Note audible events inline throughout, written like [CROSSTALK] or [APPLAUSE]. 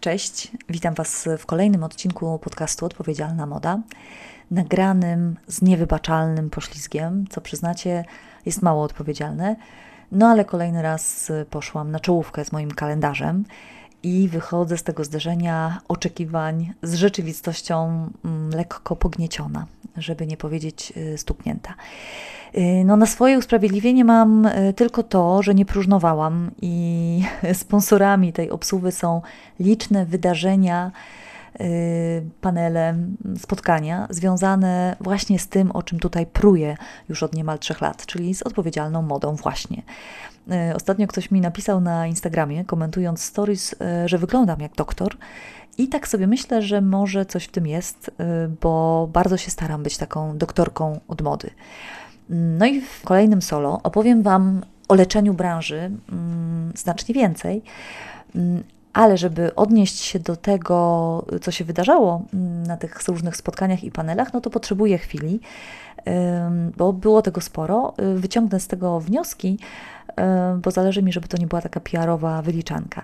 Cześć, witam Was w kolejnym odcinku podcastu Odpowiedzialna Moda, nagranym z niewybaczalnym poślizgiem, co przyznacie jest mało odpowiedzialne, no ale kolejny raz poszłam na czołówkę z moim kalendarzem i wychodzę z tego zderzenia oczekiwań z rzeczywistością mm, lekko pognieciona, żeby nie powiedzieć y, stuknięta. Y, no, na swoje usprawiedliwienie mam y, tylko to, że nie próżnowałam i [LAUGHS] sponsorami tej obsługi są liczne wydarzenia Y, panele, spotkania związane właśnie z tym, o czym tutaj pruję już od niemal trzech lat, czyli z odpowiedzialną modą właśnie. Y, ostatnio ktoś mi napisał na Instagramie, komentując stories, y, że wyglądam jak doktor. I tak sobie myślę, że może coś w tym jest, bo bardzo się staram być taką doktorką od mody. No i w kolejnym solo opowiem Wam o leczeniu branży mm, znacznie więcej mm, ale żeby odnieść się do tego, co się wydarzało mm, na tych różnych spotkaniach i panelach, no to potrzebuję chwili, bo było tego sporo. Y, wyciągnę z tego wnioski, y, bo zależy mi, żeby to nie była taka PR-owa wyliczanka.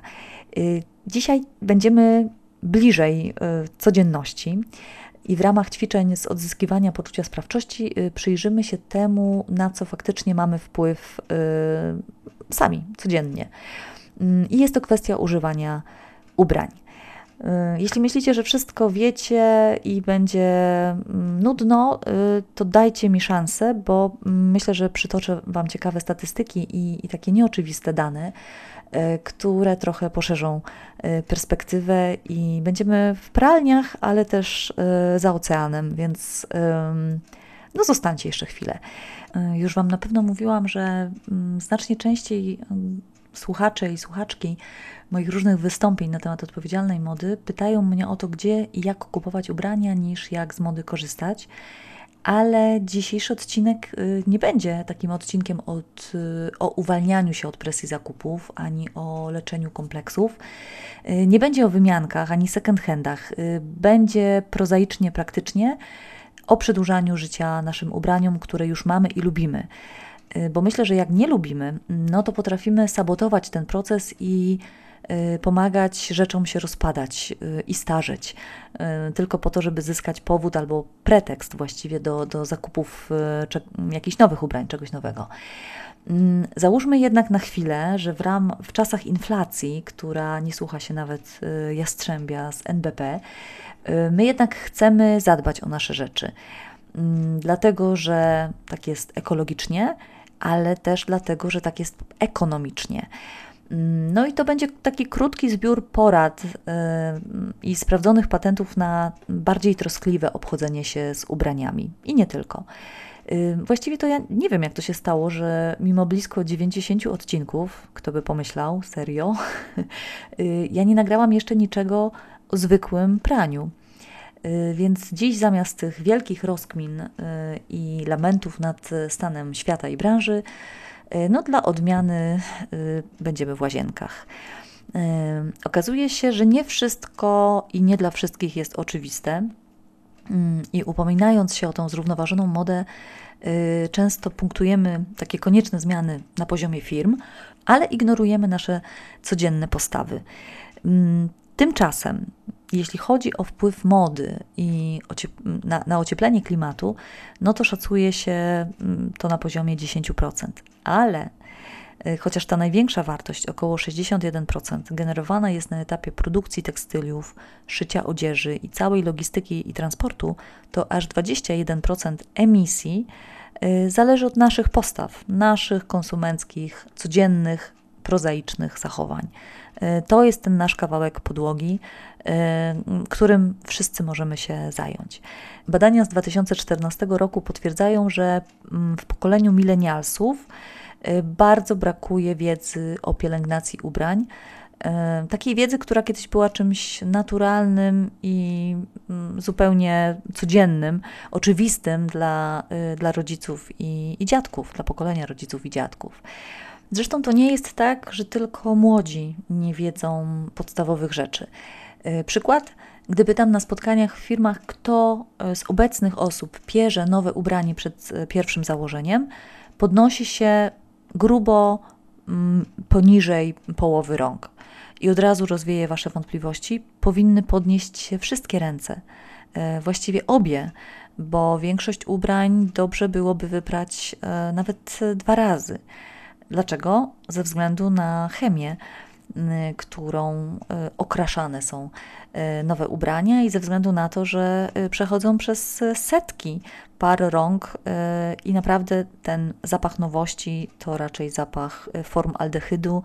Y, dzisiaj będziemy bliżej codzienności. I w ramach ćwiczeń z odzyskiwania poczucia sprawczości przyjrzymy się temu, na co faktycznie mamy wpływ sami, codziennie. Mm, I jest to kwestia używania ubrań. Y, jeśli myślicie, że wszystko wiecie i będzie mm, nudno, y, to dajcie mi szansę, bo mm, myślę, że przytoczę Wam ciekawe statystyki i, i takie nieoczywiste dane, y, które trochę poszerzą perspektywę i będziemy w pralniach, ale też za oceanem, więc no zostańcie jeszcze chwilę. Już Wam na pewno mówiłam, że znacznie częściej słuchacze i słuchaczki moich różnych wystąpień na temat odpowiedzialnej mody pytają mnie o to, gdzie i jak kupować ubrania, niż jak z mody korzystać. Ale dzisiejszy odcinek y, nie będzie takim odcinkiem od, y, o uwalnianiu się od presji zakupów, ani o leczeniu kompleksów. Y, nie będzie o wymiankach, ani second handach. Będzie prozaicznie, praktycznie o przedłużaniu życia naszym ubraniom, które już mamy i lubimy. Y, bo myślę, że jak nie lubimy, no to potrafimy sabotować ten proces i y, pomagać rzeczom się rozpadać y, i starzeć, tylko po to, żeby zyskać powód albo pretekst właściwie do, do zakupów jakichś nowych ubrań, czegoś nowego. Mm, załóżmy jednak na chwilę, że w, ram, w czasach inflacji, która nie słucha się nawet jastrzębia z NBP, my jednak chcemy zadbać o nasze rzeczy mm, dlatego że tak jest ekologicznie, ale też dlatego, że tak jest ekonomicznie. No i to będzie taki krótki zbiór porad y, i sprawdzonych patentów na bardziej troskliwe obchodzenie się z ubraniami i nie tylko. Y, właściwie to ja nie wiem, jak to się stało, że mimo blisko 90 odcinków, kto by pomyślał, serio, [LAUGHS] y, ja nie nagrałam jeszcze niczego o zwykłym praniu. Y, więc dziś zamiast tych wielkich rozkmin y, i lamentów nad stanem świata i branży, y, no dla odmiany będziemy w łazienkach. Okazuje się, że nie wszystko i nie dla wszystkich jest oczywiste. I upominając się o tą zrównoważoną modę, często punktujemy takie konieczne zmiany na poziomie firm, ale ignorujemy nasze codzienne postawy. Tymczasem jeśli chodzi o wpływ mody i ociep- na, na ocieplenie klimatu, no to szacuje się mm, to na poziomie 10%, ale y, chociaż ta największa wartość, około 61%, generowana jest na etapie produkcji tekstyliów, szycia odzieży i całej logistyki i transportu, to aż 21% emisji y, zależy od naszych postaw, naszych konsumenckich, codziennych, prozaicznych zachowań. Y, to jest ten nasz kawałek podłogi, Y, którym wszyscy możemy się zająć. Badania z 2014 roku potwierdzają, że mm, w pokoleniu milenialsów y, bardzo brakuje wiedzy o pielęgnacji ubrań. Y, takiej wiedzy, która kiedyś była czymś naturalnym i mm, zupełnie codziennym, oczywistym dla, dla rodziców i, i dziadków, dla pokolenia rodziców i dziadków. Zresztą to nie jest tak, że tylko młodzi nie wiedzą podstawowych rzeczy. E, przykład, gdy pytam na spotkaniach w firmach, kto e, z obecnych osób pierze nowe ubranie przed e, pierwszym założeniem, podnosi się grubo mm, poniżej połowy rąk. I od razu rozwieje Wasze wątpliwości. Powinny podnieść się wszystkie ręce, właściwie obie, bo większość ubrań dobrze byłoby wyprać nawet dwa razy. Dlaczego? Ze względu na chemię. Y, którą y, okraszane są y, nowe ubrania i ze względu na to, że przechodzą przez setki par rąk i naprawdę ten zapach nowości to raczej zapach form aldehydu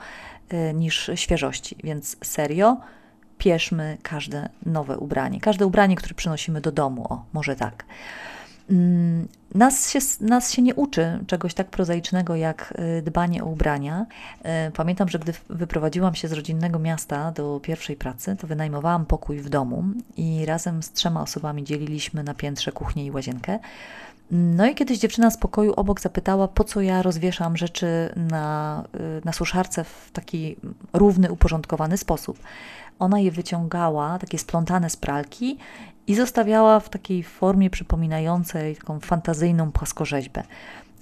niż świeżości. Więc serio, pieszmy każde nowe ubranie. Każde ubranie, które przynosimy do domu, o, może tak. Mm, nas się, nas się nie uczy czegoś tak prozaicznego jak y, dbanie o ubrania. Y, pamiętam, że gdy wyprowadziłam się z rodzinnego miasta do pierwszej pracy, to wynajmowałam pokój w domu i razem z trzema osobami dzieliliśmy na piętrze kuchnię i łazienkę. No i kiedyś dziewczyna z pokoju obok zapytała, po co ja rozwieszam rzeczy na, y, na suszarce w taki równy, uporządkowany sposób. Ona je wyciągała, takie splątane z pralki i zostawiała w takiej formie przypominającej taką fantazyjną płaskorzeźbę.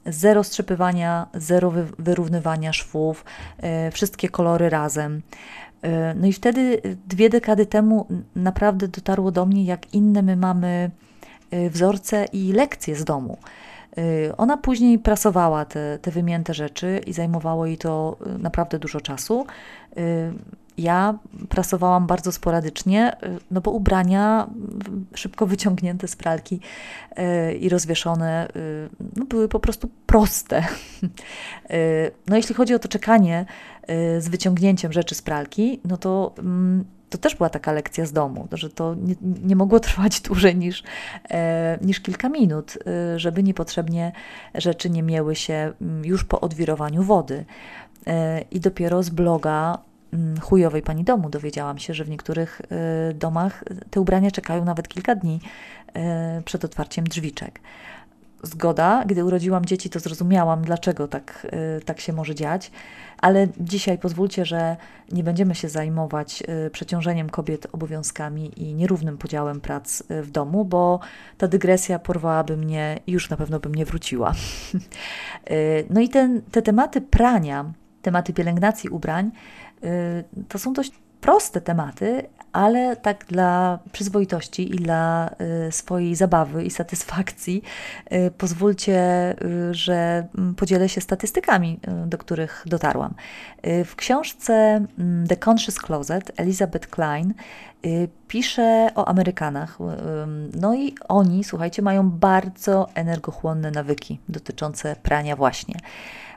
Zero strzepywania, zero wyrównywania szwów, e, wszystkie kolory razem. E, no i wtedy, e, dwie dekady temu, naprawdę dotarło do mnie, jak inne my mamy wzorce i lekcje z domu. Y, ona później prasowała te, te wymięte rzeczy i zajmowało jej to y, naprawdę dużo czasu. Y, ja prasowałam bardzo sporadycznie, no bo ubrania szybko wyciągnięte z pralki i rozwieszone no były po prostu proste. [LAUGHS] No jeśli chodzi o to czekanie z wyciągnięciem rzeczy z pralki, no to mm, to też była taka lekcja z domu, że to nie, nie mogło trwać [LAUGHS] dłużej niż, e, niż kilka minut, e, żeby niepotrzebnie rzeczy nie miały się mm, już po odwirowaniu wody. E, I dopiero z bloga mm, chujowej pani domu dowiedziałam się, że w niektórych e, domach te ubrania czekają nawet kilka dni e, przed otwarciem drzwiczek. Zgoda, gdy urodziłam dzieci, to zrozumiałam, dlaczego tak, y, tak się może dziać, ale dzisiaj pozwólcie, że nie będziemy się zajmować y, przeciążeniem kobiet obowiązkami i nierównym podziałem prac y, w domu, bo ta dygresja porwałaby mnie i już na pewno bym nie wróciła. [LAUGHS] no i ten, te tematy prania, tematy pielęgnacji ubrań, to są dość proste tematy, ale tak dla przyzwoitości i dla y, swojej zabawy i satysfakcji y, pozwólcie, y, że mm, podzielę się statystykami, do których dotarłam. W książce mm, The Conscious Closet Elizabeth Klein pisze o Amerykanach. No i oni, słuchajcie, mają bardzo energochłonne nawyki dotyczące prania właśnie.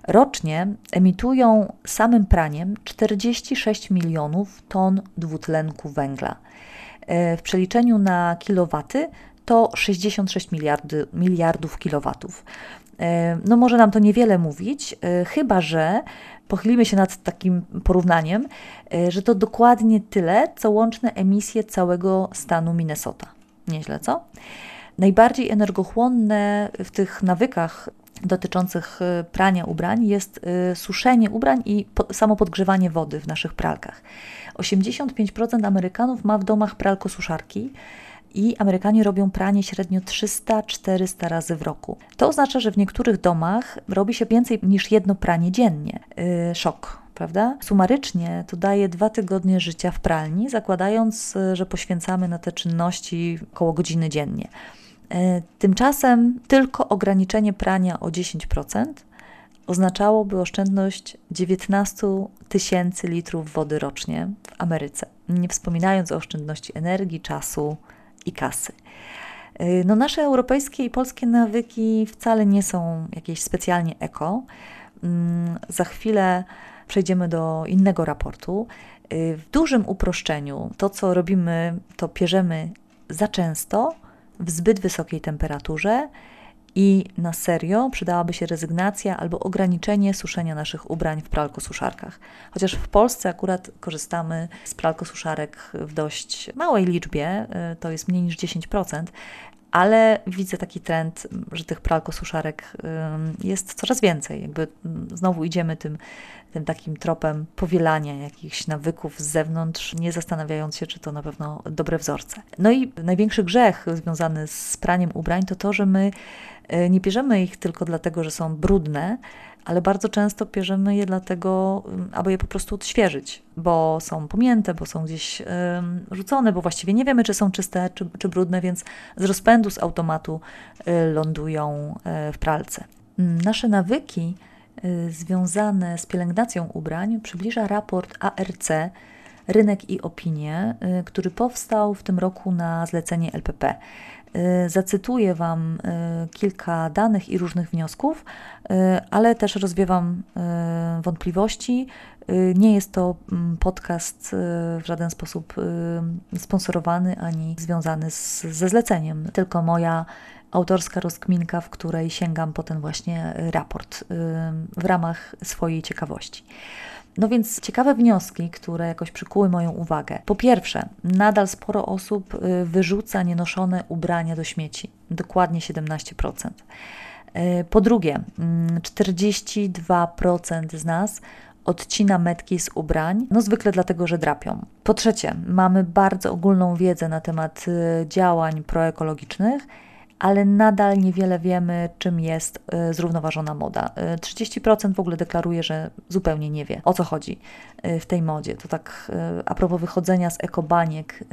Rocznie emitują samym praniem 46 milionów ton dwutlenku węgla. E, w przeliczeniu na kilowaty to 66 miliardy, miliardów kilowatów. E, no może nam to niewiele mówić, e, chyba że pochylimy się nad takim porównaniem, że to dokładnie tyle, co łączne emisje całego stanu Minnesota. Nieźle, co? Najbardziej energochłonne w tych nawykach dotyczących y, prania ubrań jest y, suszenie ubrań i samo podgrzewanie wody w naszych pralkach. 85% Amerykanów ma w domach pralko-suszarki i Amerykanie robią pranie średnio 300-400 razy w roku. To oznacza, że w niektórych domach robi się więcej niż jedno pranie dziennie. Yy, szok. Prawda? Sumarycznie to daje dwa tygodnie życia w pralni, zakładając, y, że poświęcamy na te czynności około godziny dziennie. E, tymczasem tylko ograniczenie prania o 10% oznaczałoby oszczędność 19 tysięcy litrów wody rocznie w Ameryce, nie wspominając o oszczędności energii, czasu i kasy. E, no, nasze europejskie i polskie nawyki wcale nie są jakieś specjalnie eko. Mm, za chwilę przejdziemy do innego raportu. E, w dużym uproszczeniu to, co robimy, to pierzemy za często – w zbyt wysokiej temperaturze i na serio przydałaby się rezygnacja albo ograniczenie suszenia naszych ubrań w pralkosuszarkach. Chociaż w Polsce akurat korzystamy z pralkosuszarek w dość małej liczbie, y, to jest mniej niż 10%, ale widzę taki trend, że tych pralko suszarek jest coraz więcej. Jakby znowu idziemy tym, tym takim tropem powielania jakichś nawyków z zewnątrz, nie zastanawiając się, czy to na pewno dobre wzorce. No i największy grzech związany z praniem ubrań to to, że my E, nie bierzemy ich tylko dlatego, że są brudne, ale bardzo często bierzemy je dlatego, mm, aby je po prostu odświeżyć, bo są pomięte, bo są gdzieś rzucone, bo właściwie nie wiemy, czy są czyste, czy, czy brudne, więc z rozpędu, z automatu e, lądują e, w pralce. Mm, nasze nawyki związane z pielęgnacją ubrań przybliża raport ARC Rynek i opinie, który powstał w tym roku na zlecenie LPP. Y, zacytuję Wam y, kilka danych i różnych wniosków, y, ale też rozwiewam wątpliwości. Nie jest to mm, podcast w żaden sposób sponsorowany ani związany z, ze zleceniem, tylko moja autorska rozkminka, w której sięgam po ten właśnie raport w ramach swojej ciekawości. No więc ciekawe wnioski, które jakoś przykuły moją uwagę. Po pierwsze, nadal sporo osób y, wyrzuca nienoszone ubrania do śmieci, dokładnie 17%. Y, po drugie, 42% mm, z nas odcina metki z ubrań, no zwykle dlatego, że drapią. Po trzecie, mamy bardzo ogólną wiedzę na temat y, działań proekologicznych ale nadal niewiele wiemy, czym jest y, zrównoważona moda. 30% y, w ogóle deklaruje, że zupełnie nie wie, o co chodzi y, w tej modzie. To tak a propos wychodzenia z ekobaniek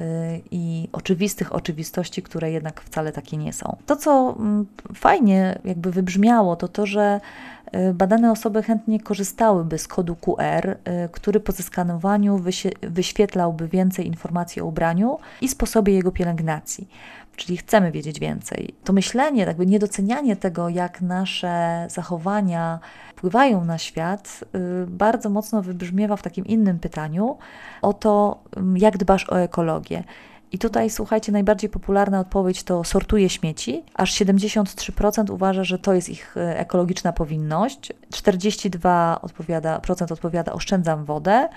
i oczywistych oczywistości, które jednak wcale takie nie są. To, co mm, fajnie jakby wybrzmiało, to to, że badane osoby chętnie korzystałyby z kodu QR, który po zeskanowaniu wyświetlałby więcej informacji o ubraniu i sposobie jego pielęgnacji czyli chcemy wiedzieć więcej. To myślenie, tak jakby niedocenianie tego, jak nasze zachowania wpływają na świat, y, bardzo mocno wybrzmiewa w takim innym pytaniu o to, mm, jak dbasz o ekologię. I tutaj słuchajcie, najbardziej popularna odpowiedź to sortuje śmieci. Aż 73% uważa, że to jest ich e, ekologiczna powinność. 42% odpowiada, procent odpowiada oszczędzam wodę.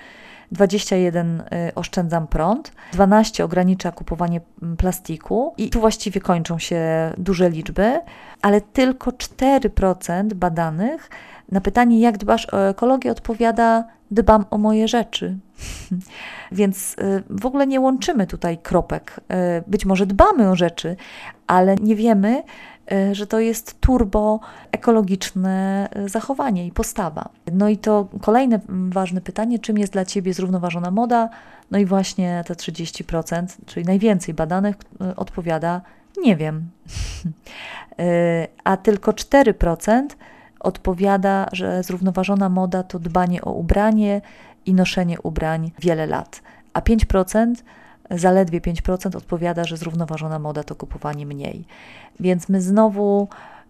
21 e, oszczędzam prąd, 12 ogranicza kupowanie plastiku i tu właściwie kończą się duże liczby, ale tylko 4% badanych na pytanie, jak dbasz o ekologię, odpowiada: Dbam o moje rzeczy. [LAUGHS] Więc y, w ogóle nie łączymy tutaj kropek. Y, być może dbamy o rzeczy, ale nie wiemy, y, że to jest turbo ekologiczne zachowanie i postawa. No i to kolejne ważne pytanie, czym jest dla Ciebie zrównoważona moda? No i właśnie te 30%, czyli najwięcej badanych, odpowiada nie wiem. [LAUGHS] A tylko 4% odpowiada, że zrównoważona moda to dbanie o ubranie i noszenie ubrań wiele lat, a 5% zaledwie 5% odpowiada, że zrównoważona moda to kupowanie mniej. Więc my znowu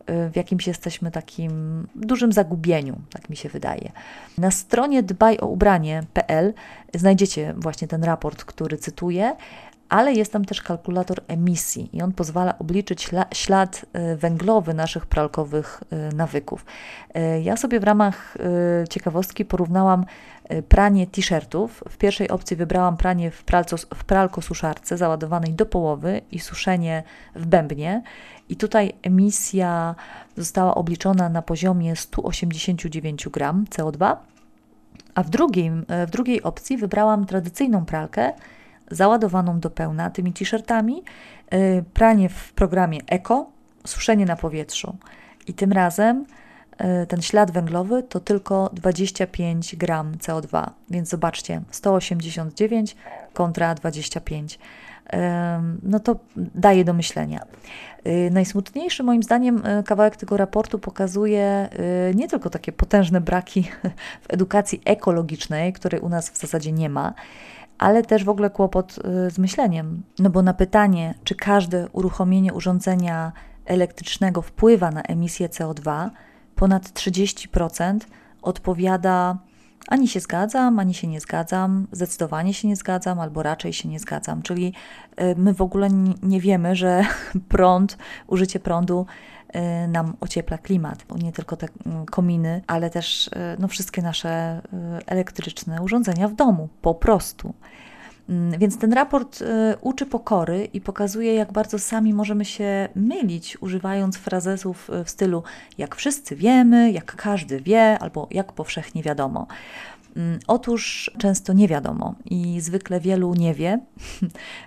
y, w jakimś jesteśmy takim dużym zagubieniu, tak mi się wydaje. Na stronie dbajoubranie.pl znajdziecie właśnie ten raport, który cytuję, ale jest tam też kalkulator emisji i on pozwala obliczyć ślad y, węglowy naszych pralkowych y, nawyków. Y, ja sobie w ramach ciekawostki porównałam pranie t-shirtów. W pierwszej opcji wybrałam pranie w, pralco, w pralko-suszarce załadowanej do połowy i suszenie w bębnie. I tutaj emisja została obliczona na poziomie 189 gram CO2. A w, drugim, w drugiej opcji wybrałam tradycyjną pralkę, załadowaną do pełna tymi t-shirtami, y, pranie w programie Eko, suszenie na powietrzu. I tym razem y, ten ślad węglowy to tylko 25 gram CO2, więc zobaczcie, 189 kontra 25. No to daje do myślenia. Y, najsmutniejszy moim zdaniem kawałek tego raportu pokazuje nie tylko takie potężne braki [LAUGHS] w edukacji ekologicznej, której u nas w zasadzie nie ma, ale też w ogóle kłopot y, z myśleniem. No bo na pytanie, czy każde uruchomienie urządzenia elektrycznego wpływa na emisję CO2, ponad 30% odpowiada ani się zgadzam, ani się nie zgadzam, zdecydowanie się nie zgadzam, albo raczej się nie zgadzam. Czyli y, my w ogóle nie wiemy, że [LAUGHS] prąd, użycie prądu Y, nam ociepla klimat. nie tylko te mm, kominy, ale też y, no, wszystkie nasze y, elektryczne urządzenia w domu, po prostu. Mm, więc ten raport uczy pokory i pokazuje, jak bardzo sami możemy się mylić, używając frazesów w stylu jak wszyscy wiemy, jak każdy wie, albo jak powszechnie wiadomo. Mm, otóż często nie wiadomo i zwykle wielu nie wie. [LAUGHS]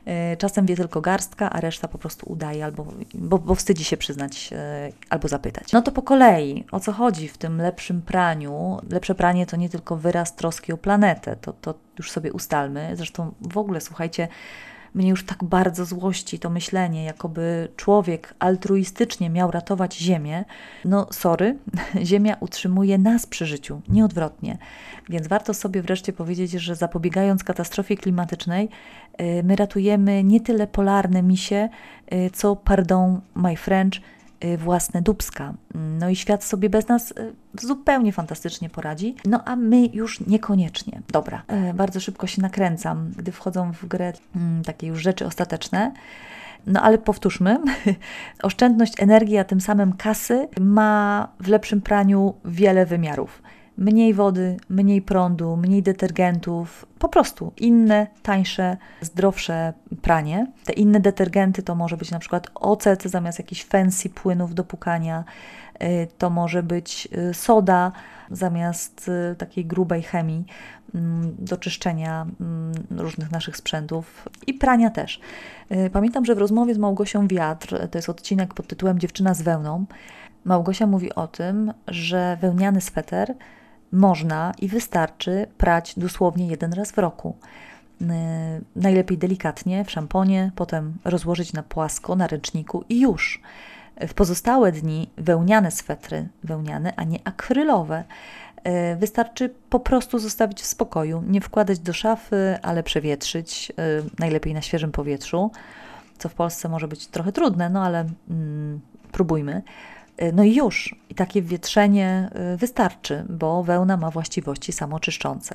E, czasem wie tylko garstka, a reszta po prostu udaje albo bo, bo wstydzi się przyznać e, albo zapytać. No to po kolei, o co chodzi w tym lepszym praniu? Lepsze pranie to nie tylko wyraz troski o planetę, to, to już sobie ustalmy. Zresztą w ogóle słuchajcie, mnie już tak bardzo złości to myślenie, jakoby człowiek altruistycznie miał ratować Ziemię. No, sorry, [LAUGHS] Ziemia utrzymuje nas przy życiu, nieodwrotnie. Więc warto sobie wreszcie powiedzieć, że zapobiegając katastrofie klimatycznej, y, my ratujemy nie tyle polarne misie, y, co, pardon, my French, Y, własne dubska. Mm, no i świat sobie bez nas y, zupełnie fantastycznie poradzi, no a my już niekoniecznie. Dobra, e, bardzo szybko się nakręcam, gdy wchodzą w grę mm, takie już rzeczy ostateczne. No ale powtórzmy, [LAUGHS] oszczędność energii, a tym samym kasy ma w lepszym praniu wiele wymiarów mniej wody, mniej prądu, mniej detergentów, po prostu inne, tańsze, zdrowsze pranie. Te inne detergenty to może być na przykład ocet zamiast jakichś fancy płynów do pukania, y, to może być y, soda zamiast y, takiej grubej chemii mm, do czyszczenia mm, różnych naszych sprzętów i prania też. Pamiętam, że w rozmowie z Małgosią Wiatr, to jest odcinek pod tytułem Dziewczyna z wełną, Małgosia mówi o tym, że wełniany sweter można i wystarczy prać dosłownie jeden raz w roku. Y, najlepiej delikatnie w szamponie, potem rozłożyć na płasko na ręczniku i już. W pozostałe dni wełniane swetry, wełniane, a nie akrylowe. Y, wystarczy po prostu zostawić w spokoju, nie wkładać do szafy, ale przewietrzyć, y, najlepiej na świeżym powietrzu, co w Polsce może być trochę trudne, no ale mm, próbujmy. E, no i już, i takie wietrzenie e, wystarczy, bo wełna ma właściwości samoczyszczące.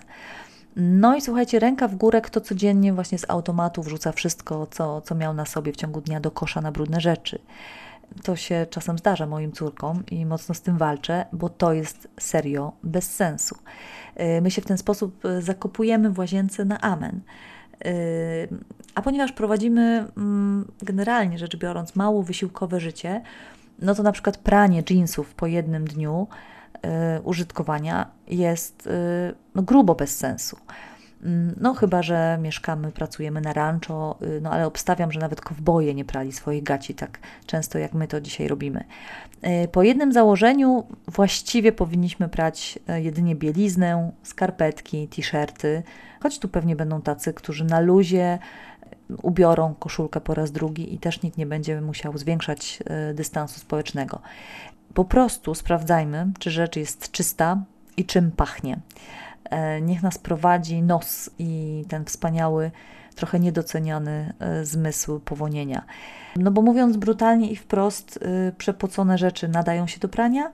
No i słuchajcie, ręka w górę, kto codziennie właśnie z automatu wrzuca wszystko, co, co miał na sobie w ciągu dnia do kosza na brudne rzeczy. To się czasem zdarza moim córkom i mocno z tym walczę, bo to jest serio bez sensu. E, my się w ten sposób zakopujemy w łazience na amen. A ponieważ prowadzimy mm, generalnie rzecz biorąc mało wysiłkowe życie, no to na przykład pranie jeansów po jednym dniu y, użytkowania jest y, no, grubo bez sensu. Mm, no, chyba że mieszkamy, pracujemy na rancho, y, no ale obstawiam, że nawet kowboje nie prali swoich gaci tak często, jak my to dzisiaj robimy. Y, po jednym założeniu właściwie powinniśmy prać e, jedynie bieliznę, skarpetki, t-shirty, choć tu pewnie będą tacy, którzy na luzie ubiorą koszulkę po raz drugi i też nikt nie będzie musiał zwiększać e, dystansu społecznego. Po prostu sprawdzajmy, czy rzecz jest czysta i czym pachnie. E, niech nas prowadzi nos i ten wspaniały, trochę niedoceniany e, zmysł powonienia. No bo mówiąc brutalnie i wprost, przepocone rzeczy nadają się do prania,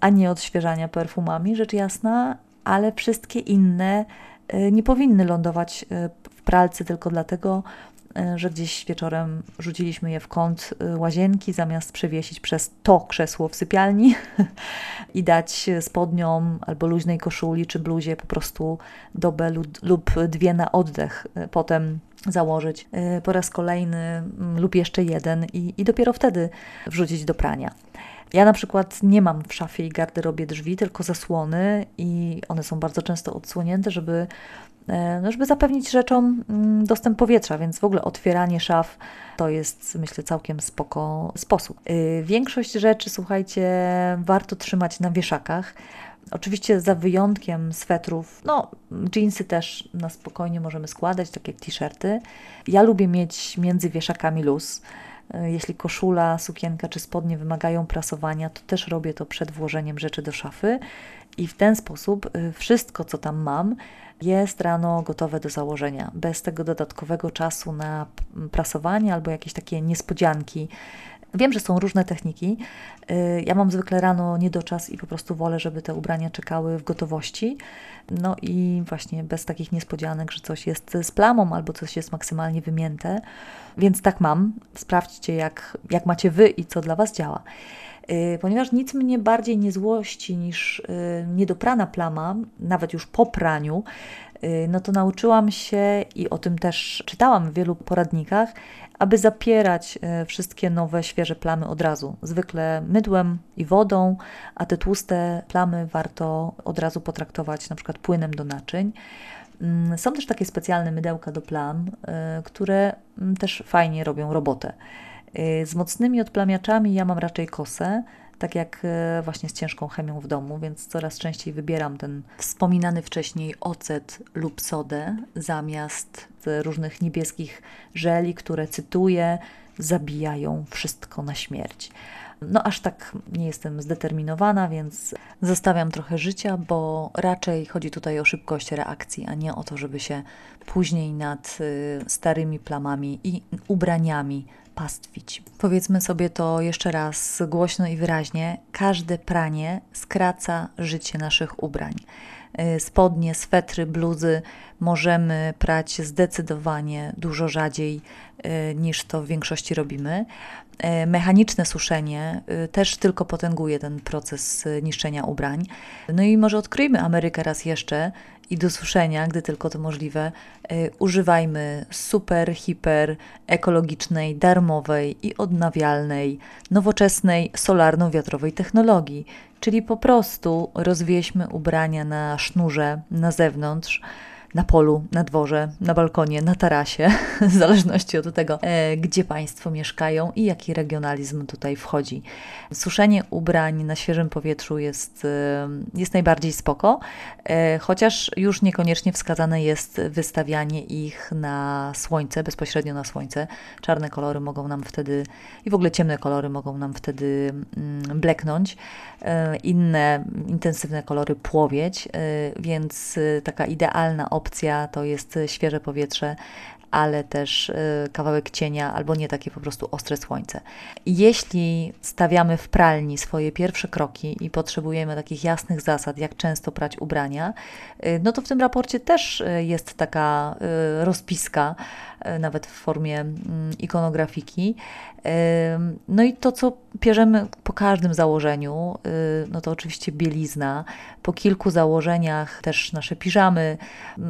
a nie odświeżania perfumami, rzecz jasna, ale wszystkie inne nie powinny lądować pralce tylko dlatego, e, że gdzieś wieczorem rzuciliśmy je w kąt e, łazienki, zamiast przewiesić przez to krzesło w sypialni [LAUGHS] i dać spodniom albo luźnej koszuli czy bluzie po prostu dobę lub dwie na oddech. E, potem założyć po raz kolejny mm, lub jeszcze jeden i, i dopiero wtedy wrzucić do prania. Ja na przykład nie mam w szafie i garderobie drzwi, tylko zasłony i one są bardzo często odsłonięte, żeby, e, no żeby zapewnić rzeczom mm, dostęp powietrza, więc w ogóle otwieranie szaf to jest, myślę, całkiem spoko sposób. Y, większość rzeczy, słuchajcie, warto trzymać na wieszakach. Oczywiście za wyjątkiem swetrów, no jeansy też na spokojnie możemy składać, tak jak t-shirty. Ja lubię mieć między wieszakami luz. E, jeśli koszula, sukienka czy spodnie wymagają prasowania, to też robię to przed włożeniem rzeczy do szafy i w ten sposób e, wszystko, co tam mam, jest rano gotowe do założenia, bez tego dodatkowego czasu na prasowanie albo jakieś takie niespodzianki Wiem, że są różne techniki. Y, ja mam zwykle rano czas i po prostu wolę, żeby te ubrania czekały w gotowości. No i właśnie bez takich niespodzianek, że coś jest z plamą albo coś jest maksymalnie wymięte. Więc tak mam. Sprawdźcie, jak, jak macie wy i co dla was działa y, ponieważ nic mnie bardziej nie złości niż y, niedoprana plama, nawet już po praniu, no to nauczyłam się i o tym też czytałam w wielu poradnikach, aby zapierać e, wszystkie nowe, świeże plamy od razu. Zwykle mydłem i wodą, a te tłuste plamy warto od razu potraktować na przykład płynem do naczyń. Mm, są też takie specjalne mydełka do plam, e, które mm, też fajnie robią robotę. E, z mocnymi odplamiaczami ja mam raczej kosę, tak jak e, właśnie z ciężką chemią w domu, więc coraz częściej wybieram ten wspominany wcześniej ocet lub sodę zamiast e, różnych niebieskich żeli, które cytuję, zabijają wszystko na śmierć. No aż tak nie jestem zdeterminowana, więc zostawiam trochę życia, bo raczej chodzi tutaj o szybkość reakcji, a nie o to, żeby się później nad y, starymi plamami i ubraniami pastwić. Powiedzmy sobie to jeszcze raz głośno i wyraźnie: każde pranie skraca życie naszych ubrań. Y, spodnie, swetry, bluzy możemy prać zdecydowanie dużo rzadziej y, niż to w większości robimy. Y, mechaniczne suszenie też tylko potęguje ten proces niszczenia ubrań. No i może odkryjmy Amerykę raz jeszcze i do suszenia, gdy tylko to możliwe, używajmy super, hiper ekologicznej, darmowej i odnawialnej, nowoczesnej solarno-wiatrowej technologii. Czyli po prostu rozwieśmy ubrania na sznurze na zewnątrz, na polu, na dworze, na balkonie, na tarasie, [LAUGHS] w zależności od tego, e, gdzie Państwo mieszkają i jaki regionalizm tutaj wchodzi. Suszenie ubrań na świeżym powietrzu jest, e, jest najbardziej spoko, e, chociaż już niekoniecznie wskazane jest wystawianie ich na słońce, bezpośrednio na słońce. Czarne kolory mogą nam wtedy i w ogóle ciemne kolory mogą nam wtedy mm, bleknąć. Inne intensywne kolory płowieć, więc taka idealna opcja opcja to jest świeże powietrze, ale też y, kawałek cienia, albo nie takie po prostu ostre słońce. Jeśli stawiamy w pralni swoje pierwsze kroki i potrzebujemy takich jasnych zasad, jak często prać ubrania, y, no to w tym raporcie też y, jest taka rozpiska E, nawet w formie mm, ikonografiki. E, no i to, co pierzemy po każdym założeniu, e, no to oczywiście bielizna. Po kilku założeniach też nasze piżamy,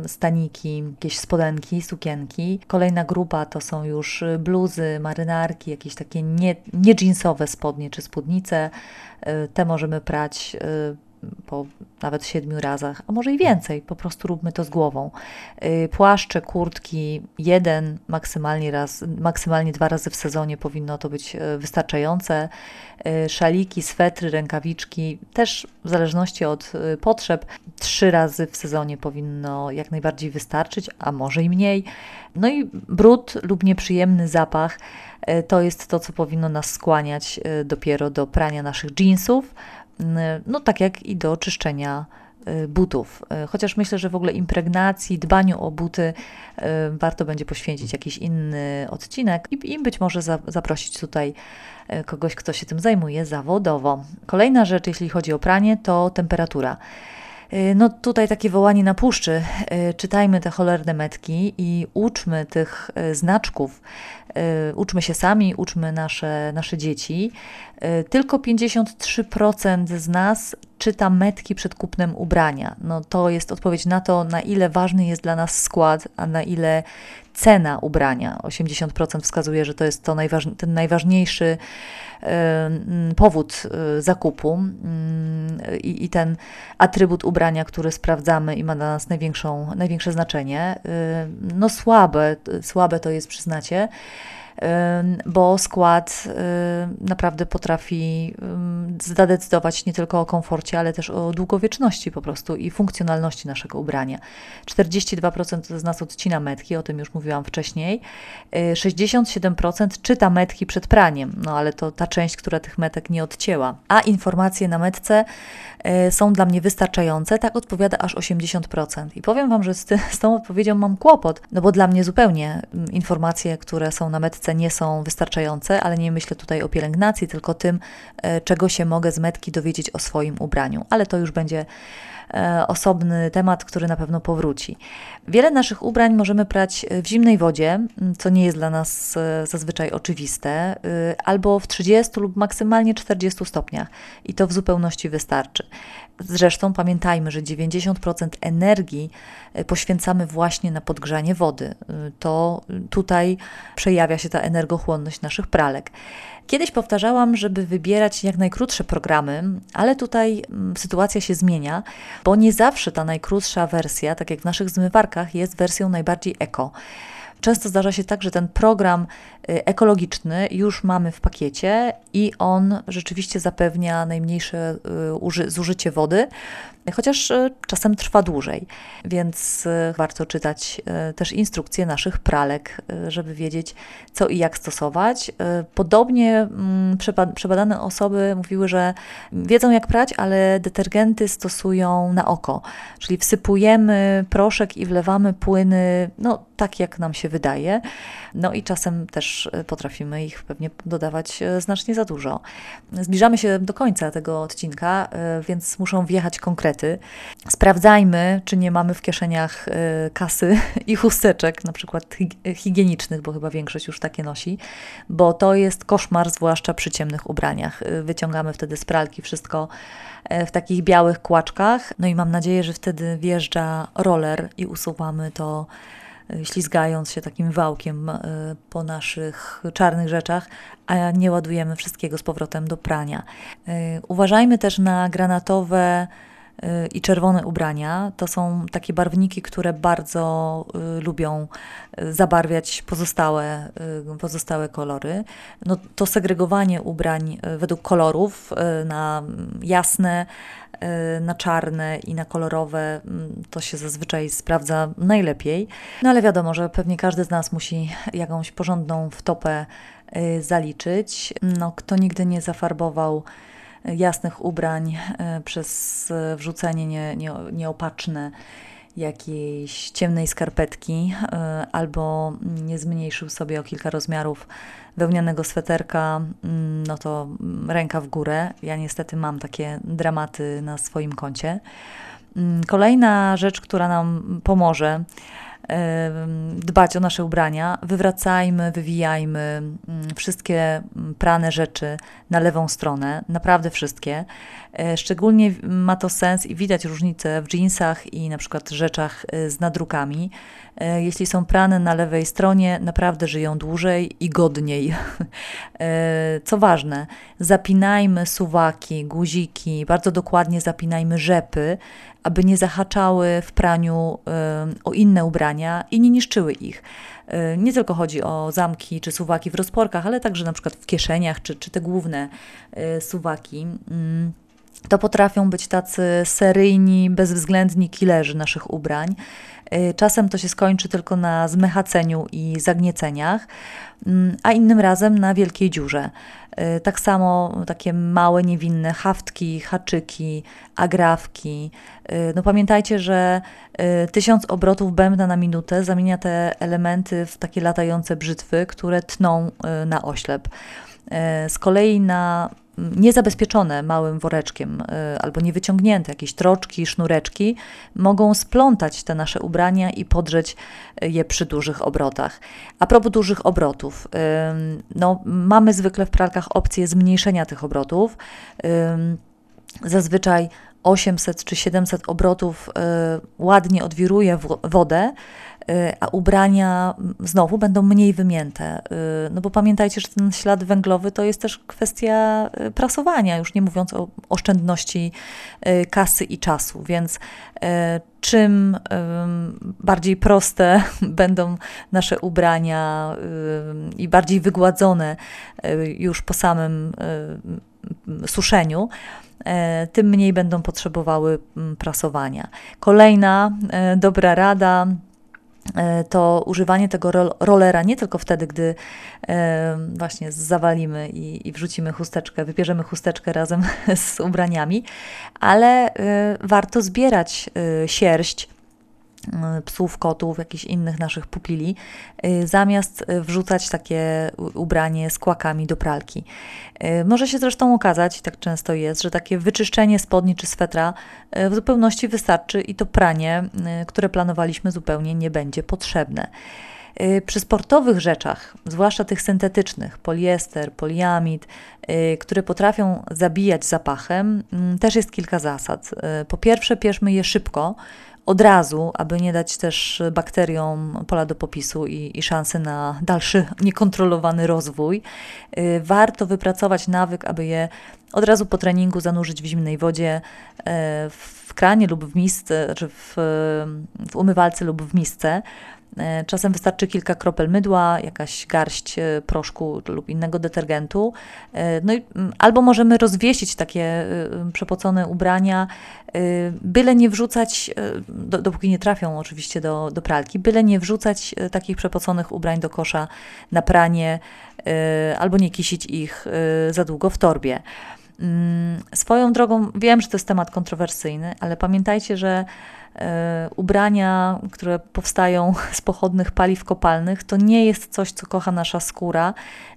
staniki, jakieś spodenki, sukienki. Kolejna grupa to są już bluzy, marynarki, jakieś takie nie, nie jeansowe spodnie czy spódnice. Te możemy prać po nawet siedmiu razach, a może i więcej, po prostu róbmy to z głową. Y, płaszcze, kurtki, jeden maksymalnie raz, maksymalnie dwa razy w sezonie powinno to być e, wystarczające. Y, szaliki, swetry, rękawiczki, też w zależności od e, potrzeb, trzy razy w sezonie powinno jak najbardziej wystarczyć, a może i mniej. No i brud lub nieprzyjemny zapach e, to jest to, co powinno nas skłaniać dopiero do prania naszych jeansów, Y, no tak jak i do czyszczenia y, butów. Y, chociaż myślę, że w ogóle impregnacji, dbaniu o buty warto będzie poświęcić jakiś inny odcinek i, i być może za, zaprosić tutaj kogoś, kto się tym zajmuje zawodowo. Kolejna rzecz, jeśli chodzi o pranie, to temperatura. E, no tutaj takie wołanie na puszczy. E, czytajmy te cholerne metki i uczmy tych e, znaczków. Uczmy się sami, uczmy nasze, nasze dzieci. Tylko 53% z nas czyta metki przed kupnem ubrania. No to jest odpowiedź na to, na ile ważny jest dla nas skład, a na ile cena ubrania. 80% wskazuje, że to jest to najważ, ten najważniejszy powód e, zakupu mm, i, i, ten atrybut ubrania, który sprawdzamy i ma dla nas największą, największe znaczenie. E, no słabe, słabe to jest, przyznacie bo skład y, naprawdę potrafi zadecydować nie tylko o komforcie, ale też o długowieczności po prostu i funkcjonalności naszego ubrania. 42% z nas odcina metki, o tym już mówiłam wcześniej. 67% y, czyta metki przed praniem, no ale to ta część, która tych metek nie odcięła. A informacje na metce y, są dla mnie wystarczające, tak odpowiada aż 80%. I powiem Wam, że z, ty, z tą odpowiedzią mam kłopot, no bo dla mnie zupełnie informacje, które są na metce nie są wystarczające, ale nie myślę tutaj o pielęgnacji, tylko tym, e, czego się mogę z metki dowiedzieć o swoim ubraniu. Ale to już będzie E, osobny temat, który na pewno powróci. Wiele naszych ubrań możemy prać e, w zimnej wodzie, co nie jest dla nas e, zazwyczaj oczywiste, albo w 30 lub maksymalnie 40 stopniach i to w zupełności wystarczy. Zresztą pamiętajmy, że 90% energii poświęcamy właśnie na podgrzanie wody. To tutaj przejawia się ta energochłonność naszych pralek. Kiedyś powtarzałam, żeby wybierać jak najkrótsze programy, ale tutaj sytuacja się zmienia bo nie zawsze ta najkrótsza wersja, tak jak w naszych zmywarkach, jest wersją najbardziej eko często zdarza się tak, że ten program y, ekologiczny już mamy w pakiecie i on rzeczywiście zapewnia najmniejsze y, zużycie wody, chociaż y, czasem trwa dłużej, więc warto czytać też instrukcje naszych pralek, żeby wiedzieć, co i jak stosować. Podobnie mm, przebadane osoby mówiły, że wiedzą, jak prać, ale detergenty stosują na oko, czyli wsypujemy proszek i wlewamy płyny, no tak, jak nam się wydaje. No i czasem też e, potrafimy ich pewnie dodawać e, znacznie za dużo. Zbliżamy się do końca tego odcinka, e, więc muszą wjechać konkrety. Sprawdzajmy, czy nie mamy w kieszeniach kasy [LAUGHS] i chusteczek, na przykład higienicznych, bo chyba większość już takie nosi, bo to jest koszmar, zwłaszcza przy ciemnych ubraniach. Wyciągamy wtedy z pralki wszystko w takich białych kłaczkach. No i mam nadzieję, że wtedy wjeżdża roller i usuwamy to E, ślizgając się takim wałkiem e, po naszych czarnych rzeczach, a nie ładujemy wszystkiego z powrotem do prania. E, uważajmy też na granatowe i czerwone ubrania. To są takie barwniki, które bardzo y, lubią y, zabarwiać pozostałe, y, pozostałe kolory. No, to segregowanie ubrań według kolorów na jasne, na czarne i na kolorowe mm, to się zazwyczaj sprawdza najlepiej. No ale wiadomo, że pewnie każdy z nas musi jakąś porządną wtopę zaliczyć. No, kto nigdy nie zafarbował jasnych ubrań, e, przez e, wrzucanie nie, nie, nieopatrzne jakiejś ciemnej skarpetki e, albo nie zmniejszył sobie o kilka rozmiarów wełnianego sweterka, mm, no to mm, ręka w górę. Ja niestety mam takie dramaty na swoim koncie. Mm, kolejna rzecz, która nam pomoże E, dbać o nasze ubrania. Wywracajmy, wywijajmy mm, wszystkie mm, prane rzeczy na lewą stronę, naprawdę wszystkie. E, szczególnie ma to sens i widać różnicę w jeansach i na przykład rzeczach e, z nadrukami. Jeśli są prane na lewej stronie, naprawdę żyją dłużej i godniej. [LAUGHS] Co ważne, zapinajmy suwaki, guziki, bardzo dokładnie zapinajmy rzepy, aby nie zahaczały w praniu o inne ubrania i nie niszczyły ich. E, nie tylko chodzi o zamki czy suwaki w rozporkach, ale także na przykład w kieszeniach czy, czy te główne e, suwaki mm, to potrafią być tacy seryjni, bezwzględni killerzy naszych ubrań. E, czasem to się skończy tylko na zmychaceniu i zagnieceniach, mm, a innym razem na wielkiej dziurze. Y, tak samo takie małe, niewinne haftki, haczyki, agrawki. Y, no pamiętajcie, że y, tysiąc obrotów bębna na minutę zamienia te elementy w takie latające brzytwy, które tną na oślep. Z kolei na niezabezpieczone małym woreczkiem y, albo niewyciągnięte, jakieś troczki, sznureczki, mogą splątać te nasze ubrania i podrzeć y, je przy dużych obrotach. A propos dużych obrotów, no, mamy zwykle w pralkach opcję zmniejszenia tych obrotów. Zazwyczaj 800 czy 700 obrotów e, ładnie odwiruje wodę, e, a ubrania mm, znowu będą mniej wymięte. E, no bo pamiętajcie, że ten ślad węglowy to jest też kwestia prasowania, już nie mówiąc o oszczędności kasy i czasu, więc czym bardziej proste [LAUGHS] będą nasze ubrania i bardziej wygładzone już po samym suszeniu, E, tym mniej będą potrzebowały mm, prasowania. Kolejna e, dobra rada e, to używanie tego rolera nie tylko wtedy, gdy właśnie zawalimy i, wrzucimy chusteczkę, wypierzemy chusteczkę razem [LAUGHS] z ubraniami, ale warto zbierać sierść Y, psów, kotów, jakichś innych naszych pupili, y, zamiast y, wrzucać takie ubranie z kłakami do pralki. Może się zresztą okazać, tak często jest, że takie wyczyszczenie spodni czy swetra w zupełności wystarczy i to pranie, które planowaliśmy, zupełnie nie będzie potrzebne. Przy sportowych rzeczach, zwłaszcza tych syntetycznych, poliester, poliamid, które potrafią zabijać zapachem, mm, też jest kilka zasad. Po pierwsze, pierzmy je szybko, od razu, aby nie dać też bakteriom pola do popisu i, i szansy na dalszy niekontrolowany rozwój, y, warto wypracować nawyk, aby je od razu po treningu zanurzyć w zimnej wodzie y, w kranie lub w misce, czy znaczy w, y, w umywalce lub w misce. E, czasem wystarczy kilka kropel mydła, jakaś garść e, proszku lub innego detergentu. E, no i, mm, albo możemy rozwiesić takie przepocone ubrania, byle nie wrzucać, dopóki nie trafią oczywiście do, do pralki, byle nie wrzucać takich przepoconych ubrań do kosza na pranie, albo nie kisić ich za długo w torbie. Mm, swoją drogą wiem, że to jest temat kontrowersyjny, ale pamiętajcie, że E, ubrania, które powstają z pochodnych paliw kopalnych, to nie jest coś, co kocha nasza skóra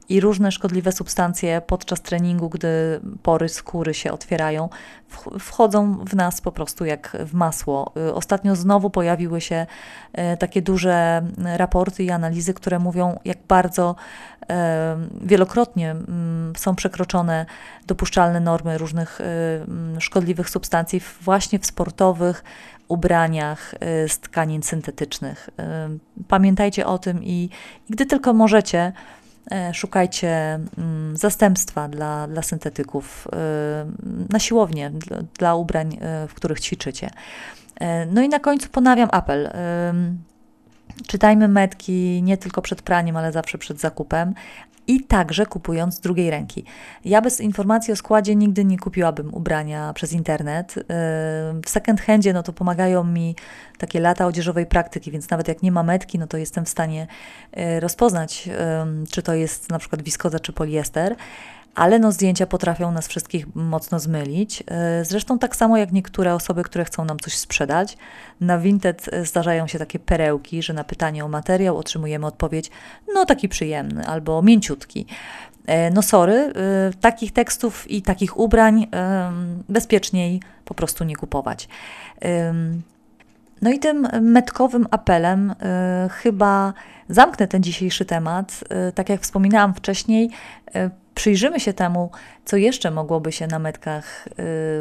i różne szkodliwe substancje podczas treningu, gdy pory skóry się otwierają, wchodzą w nas po prostu jak w masło. Y, ostatnio znowu pojawiły się y, takie duże y, raporty i analizy, które mówią, jak bardzo wielokrotnie mm, są przekroczone dopuszczalne normy różnych mm, szkodliwych substancji właśnie w sportowych ubraniach z tkanin syntetycznych. Pamiętajcie o tym i, i gdy tylko możecie, E, szukajcie mm, zastępstwa dla, dla syntetyków e, na siłownię, dla, dla ubrań, e, w których ćwiczycie. No i na końcu ponawiam apel. Czytajmy metki nie tylko przed praniem, ale zawsze przed zakupem i także kupując z drugiej ręki. Ja bez informacji o składzie nigdy nie kupiłabym ubrania przez internet. Yy, w second handzie no to pomagają mi takie lata odzieżowej praktyki, więc nawet jak nie ma metki, no to jestem w stanie yy, rozpoznać, czy to jest na przykład wiskoza czy poliester ale no zdjęcia potrafią nas wszystkich mocno zmylić. E, zresztą tak samo jak niektóre osoby, które chcą nam coś sprzedać. Na Vinted e, zdarzają się takie perełki, że na pytanie o materiał otrzymujemy odpowiedź no taki przyjemny albo mięciutki. E, no sorry, takich tekstów i takich ubrań bezpieczniej po prostu nie kupować. No i tym metkowym apelem chyba zamknę ten dzisiejszy temat. Tak jak wspominałam wcześniej, Przyjrzymy się temu, co jeszcze mogłoby się na metkach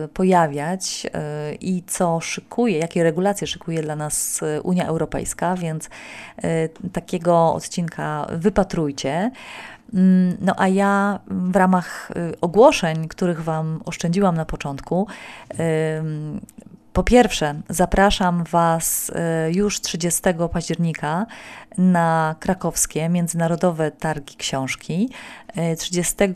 y, pojawiać y, i co szykuje, jakie regulacje szykuje dla nas y, Unia Europejska, więc takiego odcinka wypatrujcie. Mm, no a ja w ramach ogłoszeń, których Wam oszczędziłam na początku, po pierwsze, zapraszam Was już 30 października na krakowskie Międzynarodowe Targi Książki 30 e,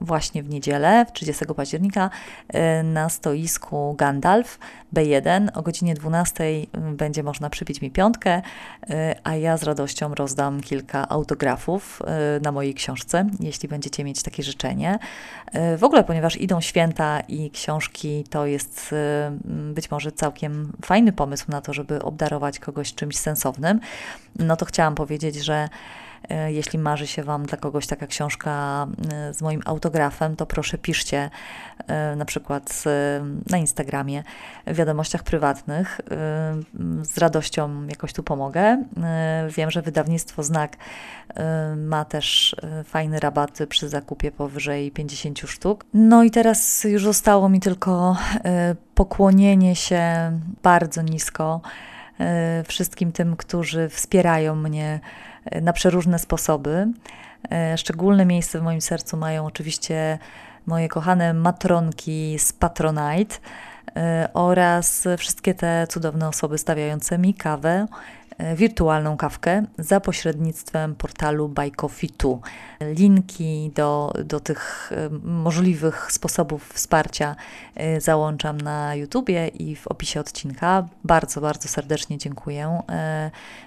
właśnie w niedzielę, 30 października e, na stoisku Gandalf B1 o godzinie 12 mm, będzie można przybić mi piątkę, e, a ja z radością rozdam kilka autografów na mojej książce, jeśli będziecie mieć takie życzenie. W ogóle, ponieważ idą święta i książki, to jest mm, być może całkiem fajny pomysł na to, żeby obdarować kogoś czymś sensownym, no to chciałam powiedzieć, że e, jeśli marzy się Wam dla kogoś taka książka e, z moim autografem, to proszę piszcie e, na przykład na Instagramie, w wiadomościach prywatnych. Z radością jakoś tu pomogę. Wiem, że wydawnictwo Znak ma też fajne rabaty przy zakupie powyżej 50 sztuk. No i teraz już zostało mi tylko pokłonienie się bardzo nisko E, wszystkim tym, którzy wspierają mnie e, na przeróżne sposoby. E, szczególne miejsce w moim sercu mają oczywiście moje kochane matronki z Patronite oraz wszystkie te cudowne osoby stawiające mi kawę E, wirtualną kawkę za pośrednictwem portalu Bajkofitu. Linki do, do tych e, możliwych sposobów wsparcia e, załączam na YouTubie i w opisie odcinka. Bardzo, bardzo serdecznie dziękuję.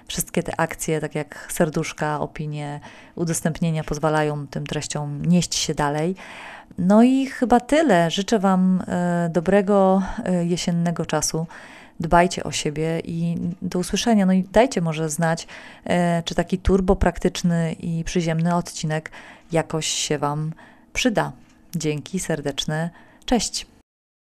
Wszystkie te akcje, tak jak serduszka, opinie, udostępnienia pozwalają tym treściom nieść się dalej. No i chyba tyle. Życzę Wam dobrego jesiennego czasu dbajcie o siebie i do usłyszenia. No i dajcie może znać, e, czy taki turbo praktyczny i przyziemny odcinek jakoś się Wam przyda. Dzięki serdeczne. Cześć.